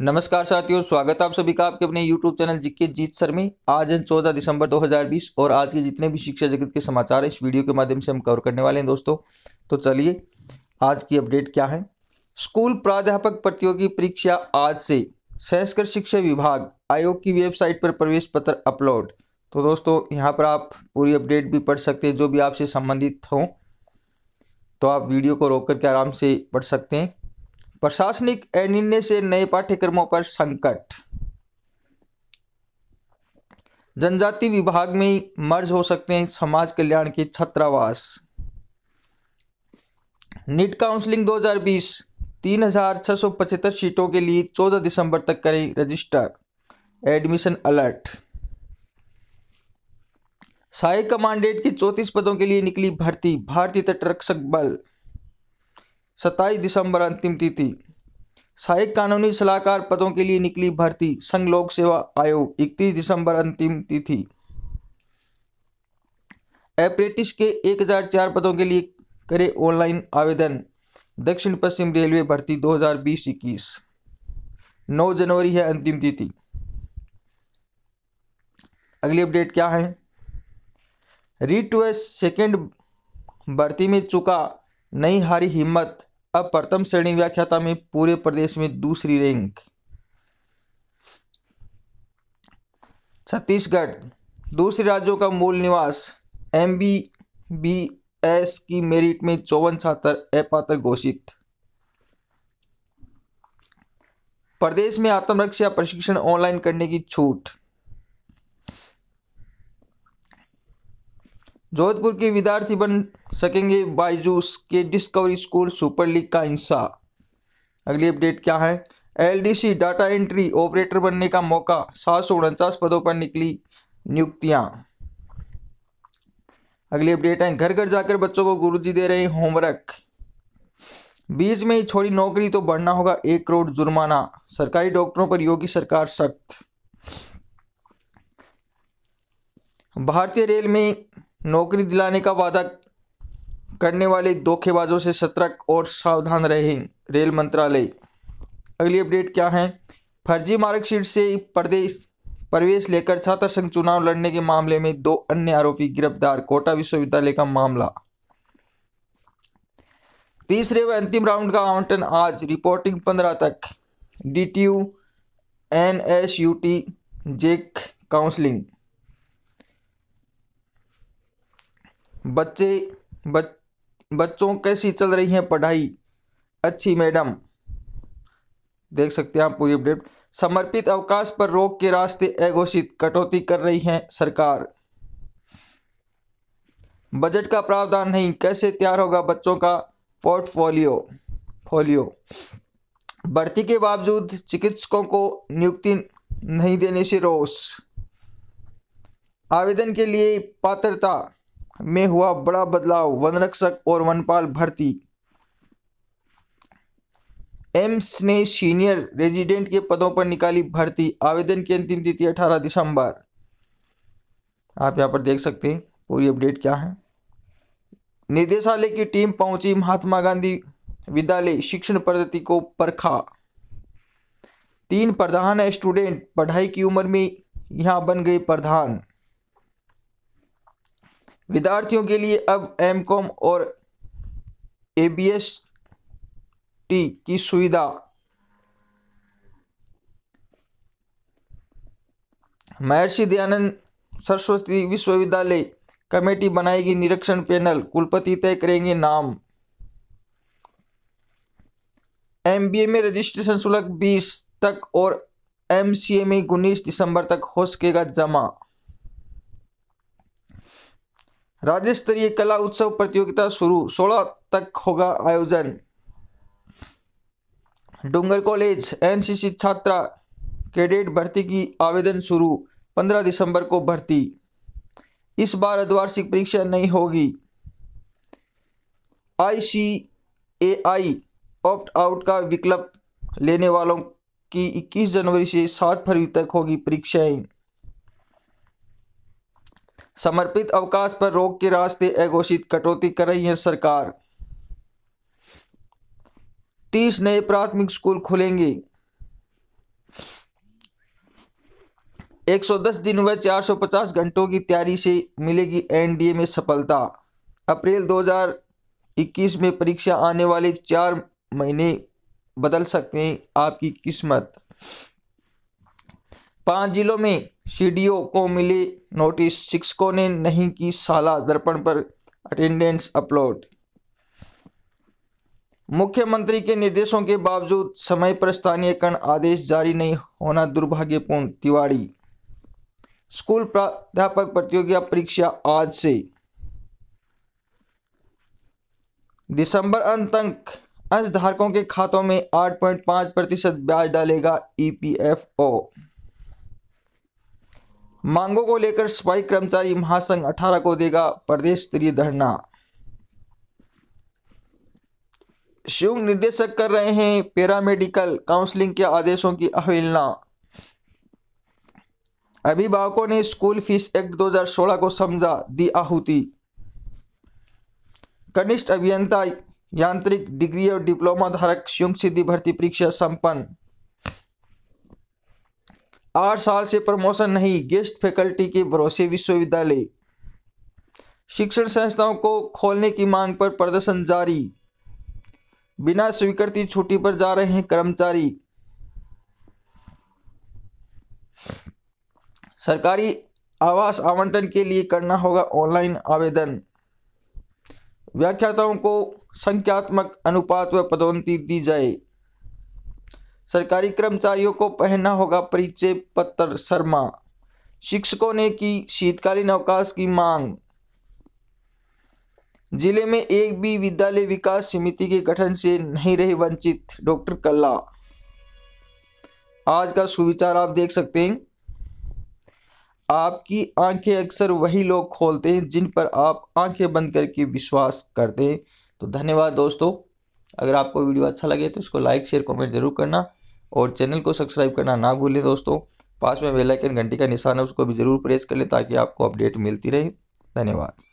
नमस्कार साथियों स्वागत है आप सभी का आपके अपने यूट्यूब चैनल जिक्के जीत सर में आज है चौदह दिसंबर 2020 और आज के जितने भी शिक्षा जगत के समाचार है इस वीडियो के माध्यम से हम कवर करने वाले हैं दोस्तों तो चलिए आज की अपडेट क्या है स्कूल प्राध्यापक प्रतियोगी परीक्षा आज से सहस्कर शिक्षा विभाग आयोग की वेबसाइट पर प्रवेश पत्र अपलोड तो दोस्तों यहाँ पर आप पूरी अपडेट भी पढ़ सकते हैं जो भी आपसे संबंधित हों तो आप वीडियो को रोक करके आराम से पढ़ सकते हैं प्रशासनिक अनिर्णय से नए पाठ्यक्रमों पर संकट जनजाति विभाग में मर्ज हो सकते हैं समाज कल्याण के छात्रावास नीट काउंसलिंग 2020 3675 सीटों के लिए 14 दिसंबर तक करें रजिस्टर एडमिशन अलर्ट सहायक कमांडेंट की चौंतीस पदों के लिए निकली भर्ती भारतीय तटरक्षक बल सत्ताईस दिसंबर अंतिम तिथि सहायक कानूनी सलाहकार पदों के लिए निकली भर्ती संघ लोक सेवा आयोग इकतीस दिसंबर अंतिम तिथि एप्रेटिस के 1004 पदों के लिए करें ऑनलाइन आवेदन दक्षिण पश्चिम रेलवे भर्ती 2020 इक्कीस 9 जनवरी है अंतिम तिथि अगली अपडेट क्या है रीट व सेकेंड भर्ती में चुका नहीं हारी हिम्मत अब प्रथम श्रेणी व्याख्याता में पूरे प्रदेश में दूसरी रैंक छत्तीसगढ़ दूसरे राज्यों का मूल निवास एम बी बी एस की मेरिट में चौवन छात्र अपात्र घोषित प्रदेश में आत्मरक्षा प्रशिक्षण ऑनलाइन करने की छूट जोधपुर के विद्यार्थी बन सकेंगे बाइजूस के डिस्कवरी स्कूल सुपर लीग का हिस्सा अगली अपडेट क्या है एलडीसी डाटा एंट्री ऑपरेटर बनने का मौका सात सौ उनचास पदों पर निकली नियुक्तियां अगली अपडेट है घर घर जाकर बच्चों को गुरुजी दे रहे होमवर्क बीच में ही छोड़ी नौकरी तो बढ़ना होगा एक करोड़ जुर्माना सरकारी डॉक्टरों पर योगी सरकार सख्त भारतीय रेल में नौकरी दिलाने का वादा करने वाले धोखेबाजों से सतर्क और सावधान रहें रेल मंत्रालय अगली अपडेट क्या है फर्जी मार्कशीट से प्रदेश प्रवेश लेकर छात्र संघ चुनाव लड़ने के मामले में दो अन्य आरोपी गिरफ्तार कोटा विश्वविद्यालय का मामला तीसरे व अंतिम राउंड का आवंटन आज रिपोर्टिंग पंद्रह तक D T U N S U T JAC counselling बच्चे बच बच्चों कैसी चल रही है पढ़ाई अच्छी मैडम देख सकते हैं आप पूरी अपडेट समर्पित अवकाश पर रोक के रास्ते अघोषित कटौती कर रही है सरकार बजट का प्रावधान नहीं कैसे तैयार होगा बच्चों का पोर्टफोलियो फोलियो भर्ती के बावजूद चिकित्सकों को नियुक्ति नहीं देने से रोष आवेदन के लिए पात्रता में हुआ बड़ा बदलाव वन रक्षक और वनपाल भर्ती एम्स ने सीनियर रेजिडेंट के पदों पर निकाली भर्ती आवेदन की अंतिम तिथि अठारह दिसंबर आप यहां पर देख सकते हैं पूरी अपडेट क्या है निदेशालय की टीम पहुंची महात्मा गांधी विद्यालय शिक्षण पद्धति को परखा तीन प्रधान स्टूडेंट पढ़ाई की उम्र में यहां बन गए प्रधान विद्यार्थियों के लिए अब एम कॉम और ए बी एस टी की सुविधा महर्षि दयानंद सरस्वती विश्वविद्यालय कमेटी बनाएगी निरीक्षण पैनल कुलपति तय करेंगे नाम एमबीए में रजिस्ट्रेशन शुल्क 20 तक और एमसीए में उन्नीस दिसंबर तक हो सकेगा जमा राज्य स्तरीय कला उत्सव प्रतियोगिता शुरू सोलह तक होगा आयोजन डूंगर कॉलेज एनसीसी छात्रा कैडेट भर्ती की आवेदन शुरू पंद्रह दिसंबर को भर्ती इस बार अद्वार्षिक परीक्षा नहीं होगी आई सी ए आई ऑप्ट आउट का विकल्प लेने वालों की 21 जनवरी से 7 फरवरी तक होगी परीक्षाएं समर्पित अवकाश पर रोक के रास्ते अघोषित कटौती कर रही है सरकार तीस नए प्राथमिक स्कूल खुलेंगे 110 दिन व 450 घंटों की तैयारी से मिलेगी एनडीए में सफलता अप्रैल 2021 में परीक्षा आने वाले चार महीने बदल सकते हैं आपकी किस्मत पांच जिलों में सीडीओ को मिली नोटिस शिक्षकों ने नहीं की शाला दर्पण पर अटेंडेंस अपलोड मुख्यमंत्री के निर्देशों के बावजूद समय पर स्थानीयकरण आदेश जारी नहीं होना दुर्भाग्यपूर्ण तिवाड़ी स्कूल प्राध्यापक प्रतियोगिता परीक्षा आज से दिसंबर अंत तक अंशधारकों के खातों में 8.5 प्रतिशत ब्याज डालेगा ईपीएफओ मांगों को लेकर सफाई कर्मचारी महासंघ अठारह को देगा प्रदेश स्तरीय धरना शिव निर्देशक कर रहे हैं पैरामेडिकल काउंसलिंग के आदेशों की अवहेलना अभिभावकों ने स्कूल फीस एक्ट 2016 को समझा दी आहुति कनिष्ठ अभियंता यांत्रिक डिग्री और डिप्लोमा धारक शिव सिद्धि भर्ती परीक्षा संपन्न आठ साल से प्रमोशन नहीं गेस्ट फैकल्टी के भरोसे विश्वविद्यालय शिक्षण संस्थाओं को खोलने की मांग पर प्रदर्शन जारी बिना स्वीकृति छुट्टी पर जा रहे हैं कर्मचारी सरकारी आवास आवंटन के लिए करना होगा ऑनलाइन आवेदन व्याख्याताओं को संख्यात्मक अनुपात व पदोन्नति दी जाए सरकारी कर्मचारियों को पहनना होगा परिचय पत्र शर्मा शिक्षकों ने की शीतकालीन अवकाश की मांग जिले में एक भी विद्यालय विकास समिति के गठन से नहीं रहे वंचित डॉक्टर कल्ला आज का सुविचार आप देख सकते हैं आपकी आंखें अक्सर वही लोग खोलते हैं जिन पर आप आंखें बंद करके विश्वास करते हैं तो धन्यवाद दोस्तों अगर आपको वीडियो अच्छा लगे तो इसको लाइक शेयर कमेंट ज़रूर करना और चैनल को सब्सक्राइब करना ना भूलें दोस्तों पास में बेलाइकन घंटी का निशान है उसको भी ज़रूर प्रेस कर लें ताकि आपको अपडेट मिलती रहे धन्यवाद